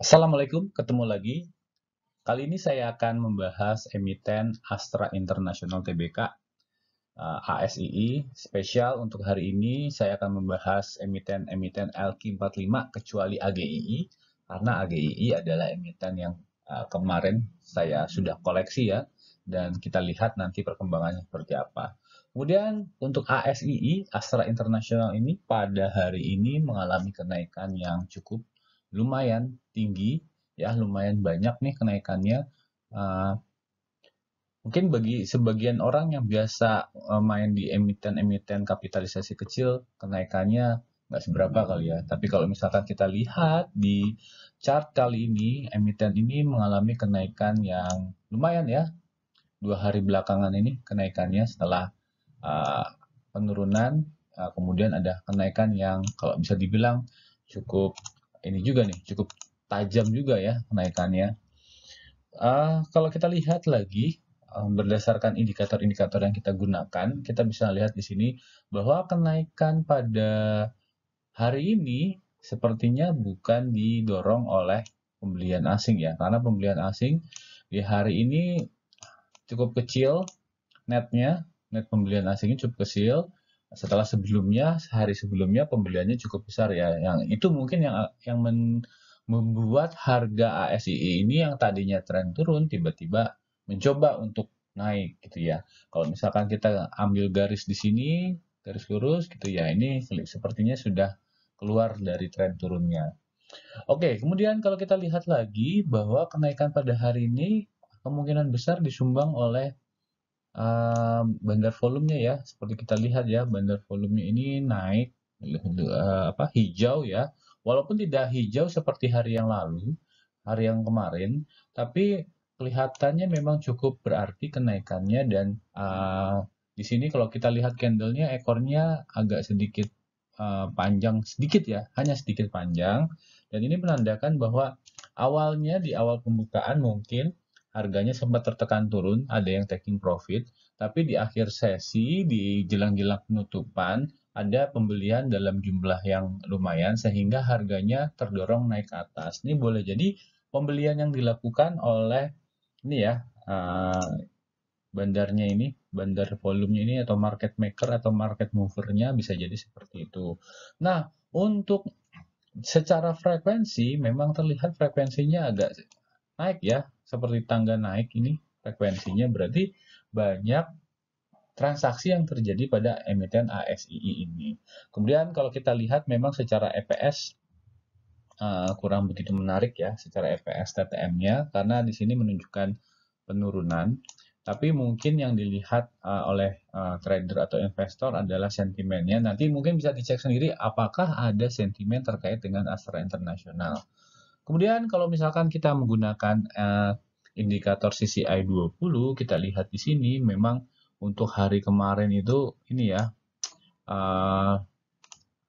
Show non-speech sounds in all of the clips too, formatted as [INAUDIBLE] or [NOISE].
Assalamualaikum, ketemu lagi. Kali ini saya akan membahas emiten Astra International Tbk eh, ASII spesial untuk hari ini saya akan membahas emiten-emiten LQ45 kecuali AGII karena AGII adalah emiten yang eh, kemarin saya sudah koleksi ya dan kita lihat nanti perkembangannya seperti apa. Kemudian untuk ASII, Astra International ini pada hari ini mengalami kenaikan yang cukup lumayan tinggi ya lumayan banyak nih kenaikannya ah, mungkin bagi sebagian orang yang biasa eh, main di emiten-emiten kapitalisasi kecil kenaikannya nggak seberapa kali ya tapi kalau misalkan kita lihat di chart kali ini emiten ini mengalami kenaikan yang lumayan ya dua hari belakangan ini kenaikannya setelah uh, penurunan uh, kemudian ada kenaikan yang kalau bisa dibilang cukup ini juga nih cukup tajam juga ya kenaikannya. Uh, kalau kita lihat lagi um, berdasarkan indikator-indikator yang kita gunakan, kita bisa lihat di sini bahwa kenaikan pada hari ini sepertinya bukan didorong oleh pembelian asing ya, karena pembelian asing di hari ini cukup kecil netnya, net pembelian asingnya cukup kecil setelah sebelumnya sehari sebelumnya pembeliannya cukup besar ya yang itu mungkin yang yang men, membuat harga ASII ini yang tadinya tren turun tiba-tiba mencoba untuk naik gitu ya kalau misalkan kita ambil garis di sini garis lurus gitu ya ini sepertinya sudah keluar dari tren turunnya Oke, kemudian kalau kita lihat lagi bahwa kenaikan pada hari ini kemungkinan besar disumbang oleh bandar volumenya ya seperti kita lihat ya bandar volumenya ini naik uh, apa hijau ya walaupun tidak hijau seperti hari yang lalu hari yang kemarin tapi kelihatannya memang cukup berarti kenaikannya dan uh, di sini kalau kita lihat candlenya ekornya agak sedikit uh, panjang sedikit ya hanya sedikit panjang dan ini menandakan bahwa awalnya di awal pembukaan mungkin harganya sempat tertekan turun, ada yang taking profit, tapi di akhir sesi, di jelang-jelang penutupan, ada pembelian dalam jumlah yang lumayan sehingga harganya terdorong naik ke atas. Ini boleh jadi pembelian yang dilakukan oleh ini ya eh, bandarnya ini, bandar volumenya ini atau market maker atau market movernya bisa jadi seperti itu. Nah, untuk secara frekuensi memang terlihat frekuensinya agak naik ya seperti tangga naik ini frekuensinya berarti banyak transaksi yang terjadi pada emiten ASII ini. Kemudian kalau kita lihat memang secara EPS uh, eh, kurang begitu menarik ya secara EPS TTM-nya karena di sini menunjukkan penurunan. Tapi mungkin yang dilihat uh, oleh uh, trader atau investor adalah sentimennya. Nanti mungkin bisa dicek sendiri apakah ada sentimen terkait dengan Astra Internasional. Kemudian kalau misalkan kita menggunakan uh, indikator CCI 20, kita lihat di sini memang untuk hari kemarin itu ini ya uh,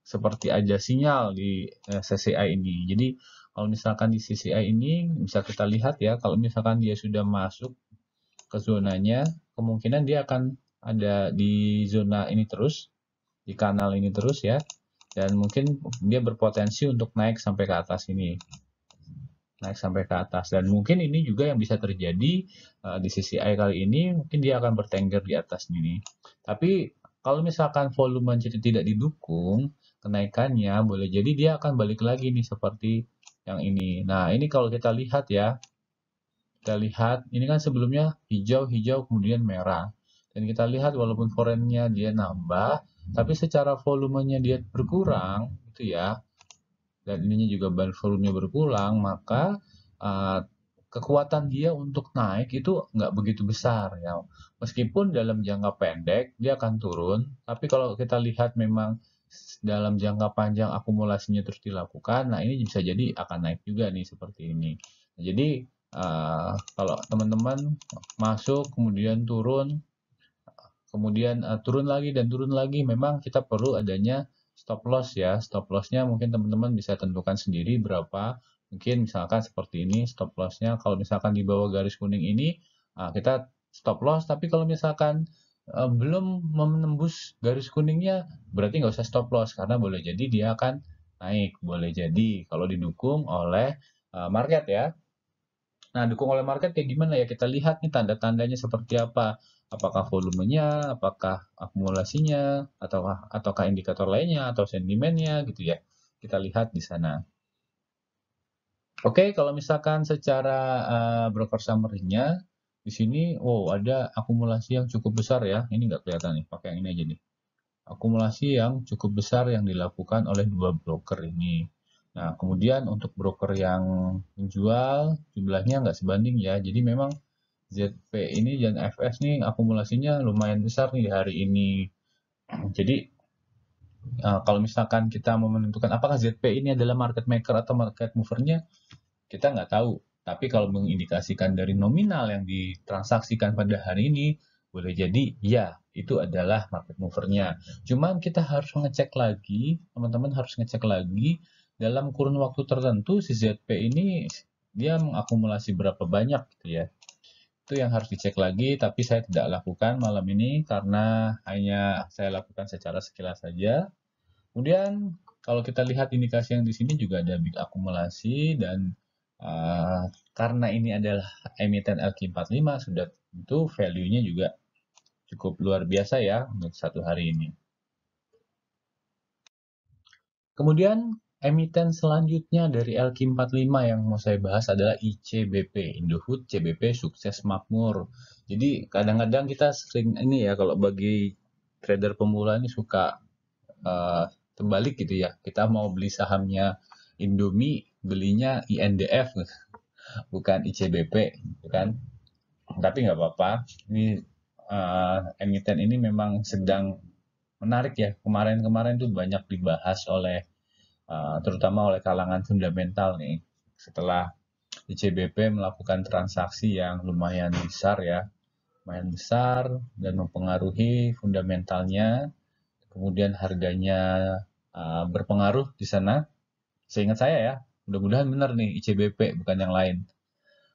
seperti aja sinyal di uh, eh, CCI ini. Jadi kalau misalkan di CCI ini bisa kita lihat ya kalau misalkan dia sudah masuk ke zonanya, kemungkinan dia akan ada di zona ini terus, di kanal ini terus ya. Dan mungkin dia berpotensi untuk naik sampai ke atas ini naik sampai ke atas dan mungkin ini juga yang bisa terjadi uh, di sisi air kali ini mungkin dia akan bertengger di atas ini tapi kalau misalkan volume tidak didukung kenaikannya boleh jadi dia akan balik lagi nih seperti yang ini nah ini kalau kita lihat ya kita lihat ini kan sebelumnya hijau-hijau kemudian merah dan kita lihat walaupun forennya dia nambah tapi secara volumenya dia berkurang gitu ya dan ininya juga ban volumenya berkurang, maka uh, kekuatan dia untuk naik itu nggak begitu besar ya. Meskipun dalam jangka pendek dia akan turun, tapi kalau kita lihat memang dalam jangka panjang akumulasinya terus dilakukan, nah ini bisa jadi akan naik juga nih seperti ini. Nah, jadi uh, kalau teman-teman masuk kemudian turun, kemudian uh, turun lagi dan turun lagi, memang kita perlu adanya stop loss ya. Stop lossnya mungkin teman-teman bisa tentukan sendiri berapa. Mungkin misalkan seperti ini stop lossnya. Kalau misalkan di bawah garis kuning ini ah, kita stop loss. Tapi kalau misalkan eh, belum menembus garis kuningnya berarti nggak usah stop loss karena boleh jadi dia akan naik. Boleh jadi kalau didukung oleh eh, market ya. Nah, dukung oleh market kayak gimana ya? Kita lihat nih tanda-tandanya seperti apa apakah volumenya, apakah akumulasinya, ataukah ataukah indikator lainnya atau sentimennya gitu ya. Kita lihat di sana. Oke, kalau misalkan secara uh, broker summary-nya di sini wow ada akumulasi yang cukup besar ya. Ini nggak kelihatan nih, pakai yang ini aja nih. Akumulasi yang cukup besar yang dilakukan oleh dua broker ini. Nah, kemudian untuk broker yang menjual jumlahnya nggak sebanding ya. Jadi memang ZP ini dan FS nih akumulasinya lumayan besar nih di hari ini. [CLEARS THROAT] Jadi uh, kalau misalkan kita mau menentukan apakah ZP ini adalah market maker atau market movernya, kita nggak tahu. Tapi kalau mengindikasikan dari nominal yang ditransaksikan pada hari ini, boleh jadi ya itu adalah market movernya. Cuman kita harus ngecek lagi, teman-teman harus ngecek lagi dalam kurun waktu tertentu si ZP ini dia mengakumulasi berapa banyak gitu ya itu yang harus dicek lagi, tapi saya tidak lakukan malam ini karena hanya saya lakukan secara sekilas saja. Kemudian kalau kita lihat indikasi yang di sini juga ada big akumulasi dan uh, karena ini adalah emiten LQ45 sudah tentu value-nya juga cukup luar biasa ya untuk satu hari ini. Kemudian Emiten selanjutnya dari LQ45 yang mau saya bahas adalah ICBP, Indofood CBP Sukses Makmur. Jadi kadang-kadang kita sering ini ya kalau bagi trader pemula ini suka uh, terbalik gitu ya. Kita mau beli sahamnya Indomie, belinya INDF [LAUGHS] bukan ICBP gitu kan. Tapi nggak apa-apa. Ini uh, eh, emiten ini memang sedang menarik ya. Kemarin-kemarin tuh banyak dibahas oleh Eh, terutama oleh kalangan fundamental nih setelah ICBP melakukan transaksi yang lumayan besar ya lumayan besar dan mempengaruhi fundamentalnya kemudian harganya uh, berpengaruh di sana seingat saya ya mudah-mudahan benar nih ICBP bukan yang lain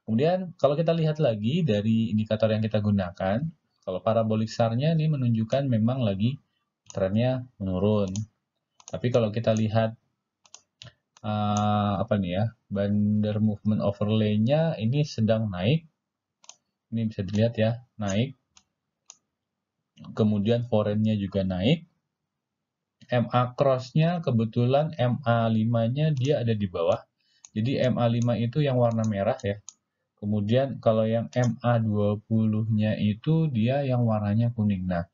kemudian kalau kita lihat lagi dari indikator yang kita gunakan kalau parabolik sarnya ini menunjukkan memang lagi trennya menurun tapi kalau kita lihat uh, apa nih ya bandar movement overlay-nya ini sedang naik. Ini bisa dilihat ya, naik. Kemudian foreign-nya juga naik. MA cross-nya kebetulan MA5-nya dia ada di bawah. Jadi MA5 itu yang warna merah ya. Kemudian kalau yang MA20-nya itu dia yang warnanya kuning. Nah,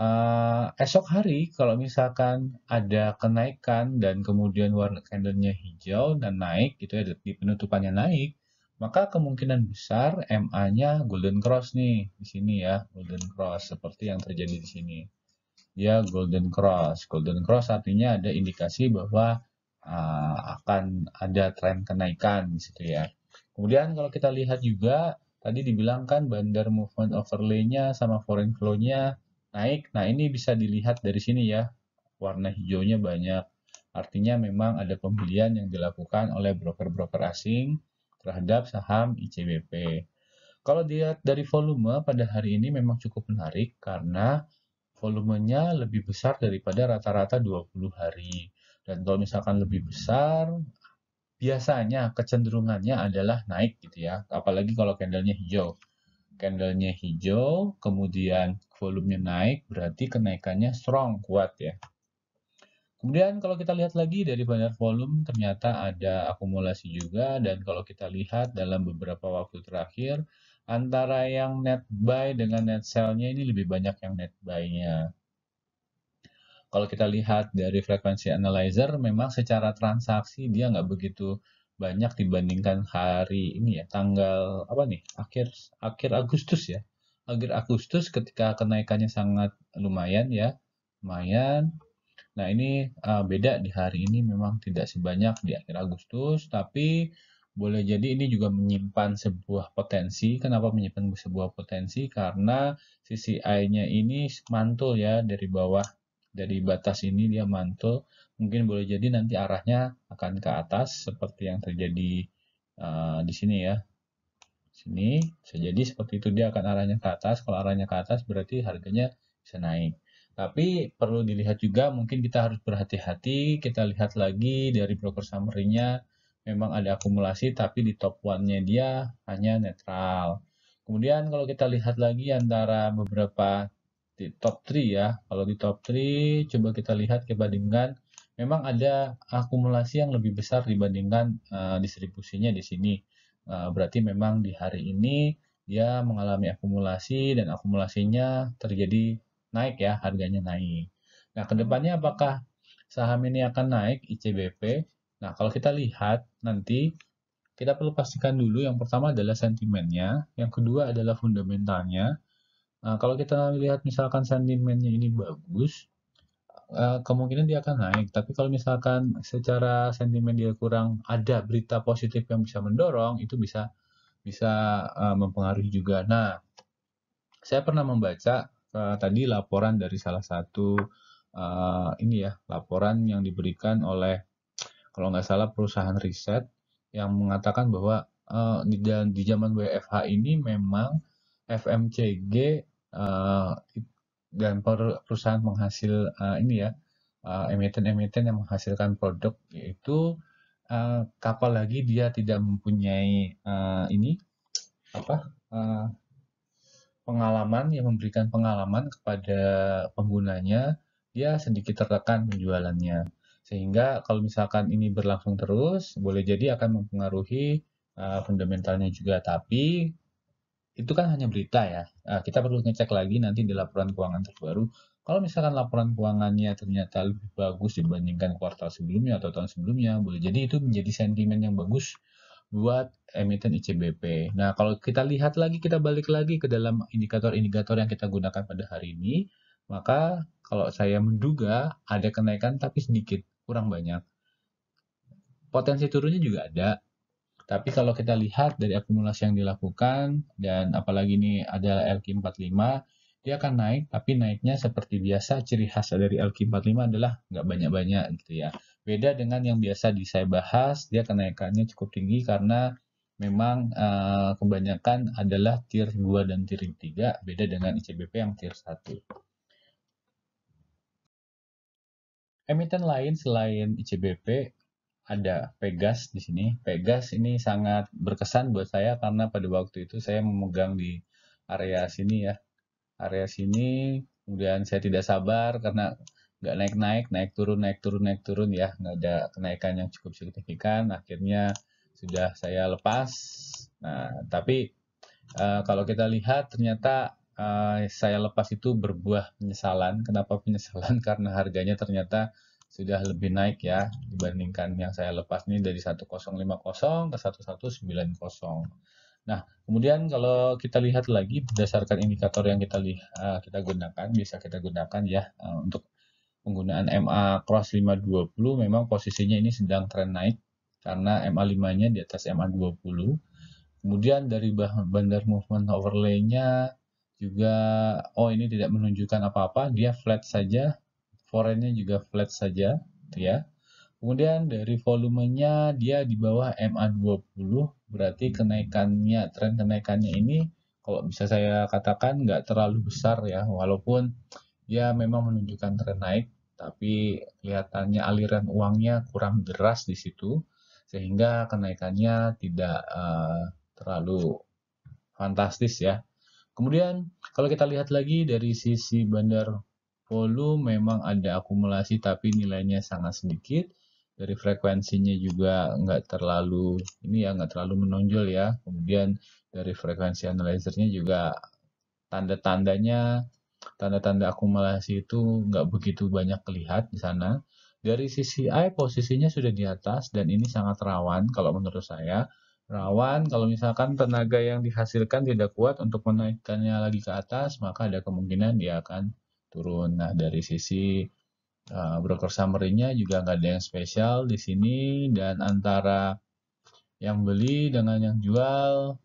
Uh, esok hari kalau misalkan ada kenaikan dan kemudian warna candlenya hijau dan naik gitu ya di penutupannya naik maka kemungkinan besar MA-nya golden cross nih di sini ya golden cross seperti yang terjadi di sini Ya golden cross golden cross artinya ada indikasi bahwa uh, akan ada tren kenaikan gitu ya kemudian kalau kita lihat juga tadi dibilangkan bandar movement overlay-nya sama foreign flow-nya naik. Nah, ini bisa dilihat dari sini ya. Warna hijaunya banyak. Artinya memang ada pembelian yang dilakukan oleh broker-broker asing terhadap saham ICBP. Kalau dilihat dari volume pada hari ini memang cukup menarik karena volumenya lebih besar daripada rata-rata 20 hari. Dan kalau misalkan lebih besar, biasanya kecenderungannya adalah naik gitu ya. Apalagi kalau candlenya hijau. Candlenya hijau, kemudian volumenya naik, berarti kenaikannya strong, kuat ya. Kemudian kalau kita lihat lagi dari bandar volume ternyata ada akumulasi juga dan kalau kita lihat dalam beberapa waktu terakhir antara yang net buy dengan net sell-nya ini lebih banyak yang net buy-nya. Kalau kita lihat dari frekuensi analyzer memang secara transaksi dia nggak begitu banyak dibandingkan hari ini ya tanggal apa nih akhir akhir Agustus ya akhir Agustus ketika kenaikannya sangat lumayan ya lumayan nah ini uh, beda di hari ini memang tidak sebanyak di akhir Agustus tapi boleh jadi ini juga menyimpan sebuah potensi kenapa menyimpan sebuah potensi karena sisi airnya nya ini mantul ya dari bawah dari batas ini dia mantul mungkin boleh jadi nanti arahnya akan ke atas seperti yang terjadi uh, di sini ya sini bisa jadi seperti itu dia akan arahnya ke atas kalau arahnya ke atas berarti harganya bisa naik tapi perlu dilihat juga mungkin kita harus berhati-hati kita lihat lagi dari broker summary-nya memang ada akumulasi tapi di top one-nya dia hanya netral kemudian kalau kita lihat lagi antara beberapa di top 3 ya kalau di top 3 coba kita lihat kebandingan memang ada akumulasi yang lebih besar dibandingkan uh, distribusinya di sini Eh, berarti memang di hari ini dia mengalami akumulasi dan akumulasinya terjadi naik ya, harganya naik. Nah, kedepannya apakah saham ini akan naik ICBP? Nah, kalau kita lihat nanti kita perlu pastikan dulu yang pertama adalah sentimennya, yang kedua adalah fundamentalnya. Nah, kalau kita lihat misalkan sentimennya ini bagus, Eh, kemungkinan dia akan naik. Tapi kalau misalkan secara sentimen dia kurang ada berita positif yang bisa mendorong, itu bisa bisa eh, mempengaruhi juga. Nah, saya pernah membaca eh, tadi laporan dari salah satu ini ya laporan yang diberikan oleh kalau nggak salah perusahaan riset yang mengatakan bahwa uh, di, di zaman WFH ini memang FMCG uh, dan perusahaan penghasil uh, eh, ini ya uh, emiten-emiten yang menghasilkan produk yaitu uh, kapal lagi dia tidak mempunyai uh, ini apa uh, pengalaman yang memberikan pengalaman kepada penggunanya dia sedikit tertekan penjualannya sehingga kalau misalkan ini berlangsung terus boleh jadi akan mempengaruhi uh, fundamentalnya juga tapi itu kan hanya berita ya. Eh, kita perlu ngecek lagi nanti di laporan keuangan terbaru. Kalau misalkan laporan keuangannya ternyata lebih bagus dibandingkan kuartal sebelumnya atau tahun sebelumnya, boleh jadi itu menjadi sentimen yang bagus buat emiten ICBP. Nah, kalau kita lihat lagi, kita balik lagi ke dalam indikator-indikator yang kita gunakan pada hari ini, maka kalau saya menduga ada kenaikan tapi sedikit, kurang banyak. Potensi turunnya juga ada, tapi kalau kita lihat dari akumulasi yang dilakukan, dan apalagi ini ada LQ45, dia akan naik, tapi naiknya seperti biasa, ciri khas dari LQ45 adalah nggak banyak-banyak gitu ya. Beda dengan yang biasa di saya bahas, dia kenaikannya cukup tinggi karena memang uh, kebanyakan adalah tier 2 dan tier 3, beda dengan ICBP yang tier 1. Emiten lain selain ICBP ada Pegas di sini. Pegas ini sangat berkesan buat saya karena pada waktu itu saya memegang di area sini ya. Area sini, kemudian saya tidak sabar karena nggak naik-naik, naik turun, naik turun, naik turun ya. Nggak ada kenaikan yang cukup signifikan. Akhirnya sudah saya lepas. Nah, tapi uh, kalau kita lihat ternyata uh, saya lepas itu berbuah penyesalan. Kenapa penyesalan? [LAUGHS] Karena harganya ternyata sudah lebih naik ya dibandingkan yang saya lepas nih dari 1050 ke 1190. Nah, kemudian kalau kita lihat lagi berdasarkan indikator yang kita lihat eh, kita gunakan bisa kita gunakan ya eh, untuk penggunaan MA cross 520 memang posisinya ini sedang tren naik karena MA5-nya di atas MA20. Kemudian dari bandar movement overlay-nya juga oh ini tidak menunjukkan apa-apa, dia flat saja forennya juga flat saja gitu ya kemudian dari volumenya dia di bawah MA20 berarti kenaikannya tren kenaikannya ini kalau bisa saya katakan nggak terlalu besar ya walaupun dia ya memang menunjukkan tren naik tapi kelihatannya aliran uangnya kurang deras di situ sehingga kenaikannya tidak uh, terlalu fantastis ya. Kemudian kalau kita lihat lagi dari sisi bandar volume memang ada akumulasi tapi nilainya sangat sedikit dari frekuensinya juga nggak terlalu ini ya nggak terlalu menonjol ya kemudian dari frekuensi analyzernya juga tanda-tandanya tanda-tanda akumulasi itu nggak begitu banyak kelihat di sana dari sisi I posisinya sudah di atas dan ini sangat rawan kalau menurut saya rawan kalau misalkan tenaga yang dihasilkan tidak kuat untuk menaikkannya lagi ke atas maka ada kemungkinan dia akan turun. Nah, dari sisi uh, broker summary-nya juga nggak ada yang spesial di sini dan antara yang beli dengan yang jual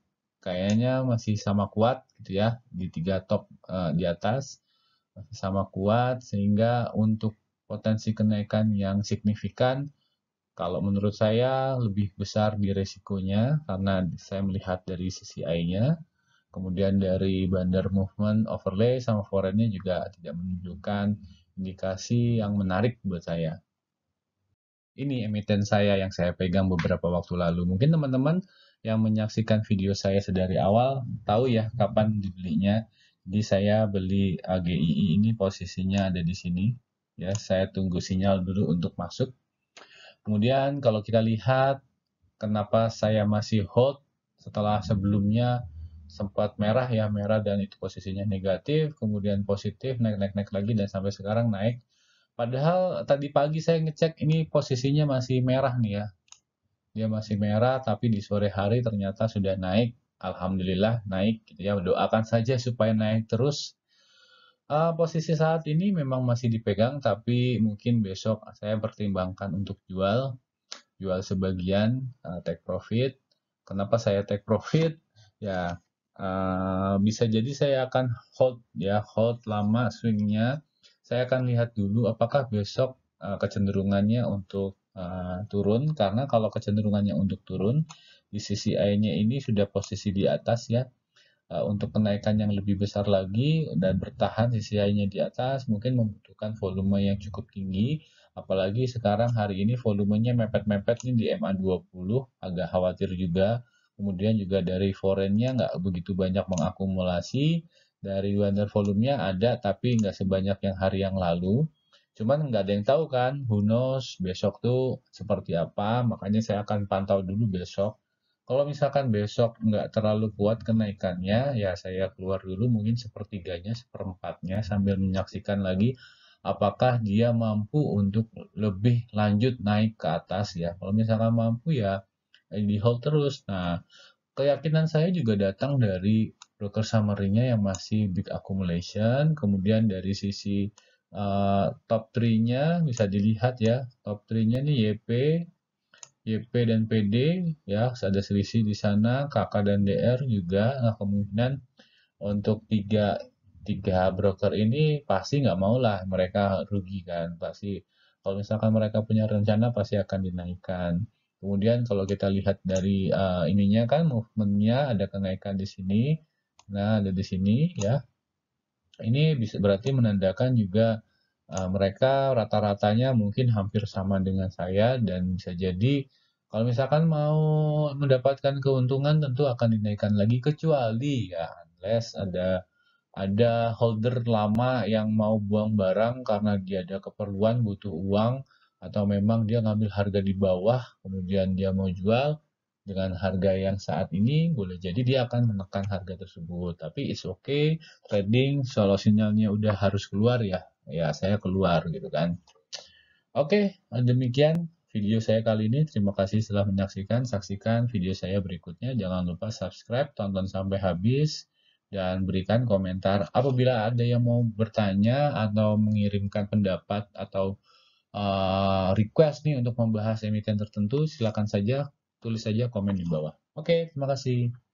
kayaknya masih sama kuat gitu ya di tiga top uh, di atas masih sama kuat sehingga untuk potensi kenaikan yang signifikan kalau menurut saya lebih besar di resikonya karena saya melihat dari sisi I-nya Kemudian dari bandar movement overlay sama forennya juga tidak menunjukkan indikasi yang menarik buat saya. Ini emiten saya yang saya pegang beberapa waktu lalu. Mungkin teman-teman yang menyaksikan video saya sedari awal tahu ya kapan dibelinya. Jadi saya beli AGII ini posisinya ada di sini. Ya, saya tunggu sinyal dulu untuk masuk. Kemudian kalau kita lihat kenapa saya masih hold setelah sebelumnya sempat merah ya merah dan itu posisinya negatif kemudian positif naik naik naik lagi dan sampai sekarang naik padahal tadi pagi saya ngecek ini posisinya masih merah nih ya dia masih merah tapi di sore hari ternyata sudah naik alhamdulillah naik gitu ya doakan saja supaya naik terus uh, posisi saat ini memang masih dipegang tapi mungkin besok saya pertimbangkan untuk jual jual sebagian uh, take profit kenapa saya take profit ya uh, bisa jadi saya akan hold ya hold lama swingnya saya akan lihat dulu apakah besok uh, kecenderungannya untuk uh, turun karena kalau kecenderungannya untuk turun di sisi nya ini sudah posisi di atas ya untuk kenaikan yang lebih besar lagi dan bertahan sisi nya di atas mungkin membutuhkan volume yang cukup tinggi apalagi sekarang hari ini volumenya mepet-mepet nih di MA20 agak khawatir juga kemudian juga dari forennya nggak begitu banyak mengakumulasi, dari bandar volumenya ada tapi nggak sebanyak yang hari yang lalu. Cuman nggak ada yang tahu kan, who knows besok tuh seperti apa, makanya saya akan pantau dulu besok. Kalau misalkan besok nggak terlalu kuat kenaikannya, ya saya keluar dulu mungkin sepertiganya, seperempatnya sambil menyaksikan lagi apakah dia mampu untuk lebih lanjut naik ke atas ya. Kalau misalkan mampu ya Eh, di hold terus. Nah, keyakinan saya juga datang dari broker summary-nya yang masih big accumulation, kemudian dari sisi uh, top 3-nya bisa dilihat ya, top 3-nya nih YP, YP dan PD ya, ada selisih di sana, KK dan DR juga. Nah, kemungkinan untuk tiga tiga broker ini pasti nggak mau lah. mereka rugi kan pasti kalau misalkan mereka punya rencana pasti akan dinaikkan Kemudian kalau kita lihat dari uh, ininya kan movementnya ada kenaikan di sini. Nah, ada di sini ya. Ini bisa berarti menandakan juga uh, mereka rata-ratanya mungkin hampir sama dengan saya dan bisa jadi kalau misalkan mau mendapatkan keuntungan tentu akan dinaikkan lagi kecuali ya unless ada ada holder lama yang mau buang barang karena dia ada keperluan butuh uang atau memang dia ngambil harga di bawah kemudian dia mau jual dengan harga yang saat ini boleh jadi dia akan menekan harga tersebut tapi it's okay trading kalau sinyalnya udah harus keluar ya ya saya keluar gitu kan oke okay, demikian video saya kali ini terima kasih telah menyaksikan saksikan video saya berikutnya jangan lupa subscribe tonton sampai habis dan berikan komentar apabila ada yang mau bertanya atau mengirimkan pendapat atau Eh, request nih untuk membahas emiten tertentu, silakan saja tulis saja komen di bawah. Oke, okay, terima kasih.